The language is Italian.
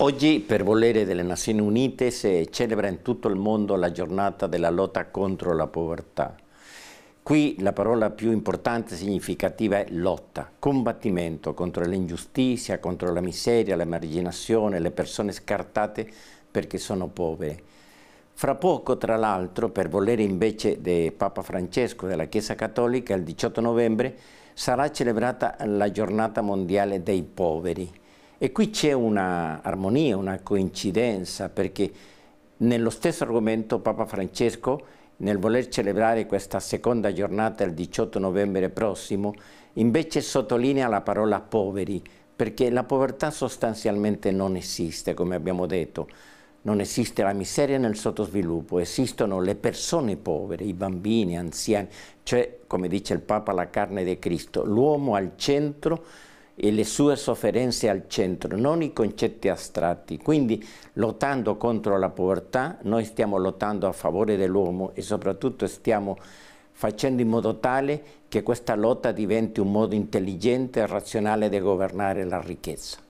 Oggi, per volere delle Nazioni Unite, si celebra in tutto il mondo la giornata della lotta contro la povertà. Qui la parola più importante e significativa è lotta, combattimento contro l'ingiustizia, contro la miseria, l'emarginazione, le persone scartate perché sono povere. Fra poco, tra l'altro, per volere invece di Papa Francesco e della Chiesa Cattolica, il 18 novembre sarà celebrata la giornata mondiale dei poveri e qui c'è una armonia, una coincidenza, perché nello stesso argomento Papa Francesco, nel voler celebrare questa seconda giornata il 18 novembre prossimo, invece sottolinea la parola poveri, perché la povertà sostanzialmente non esiste, come abbiamo detto. Non esiste la miseria nel sottosviluppo, esistono le persone povere, i bambini, gli anziani, cioè, come dice il Papa, la carne di Cristo, l'uomo al centro e le sue sofferenze al centro, non i concetti astratti. Quindi lottando contro la povertà noi stiamo lottando a favore dell'uomo e soprattutto stiamo facendo in modo tale che questa lotta diventi un modo intelligente e razionale di governare la ricchezza.